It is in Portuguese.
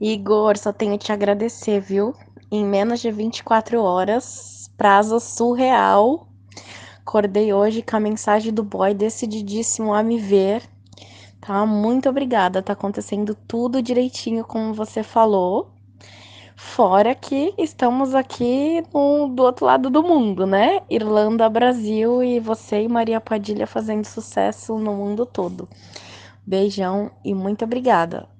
Igor, só tenho que te agradecer, viu? Em menos de 24 horas, prazo surreal. Acordei hoje com a mensagem do boy decididíssimo a me ver. Tá? Muito obrigada. Tá acontecendo tudo direitinho como você falou. Fora que estamos aqui no, do outro lado do mundo, né? Irlanda, Brasil e você e Maria Padilha fazendo sucesso no mundo todo. Beijão e muito obrigada.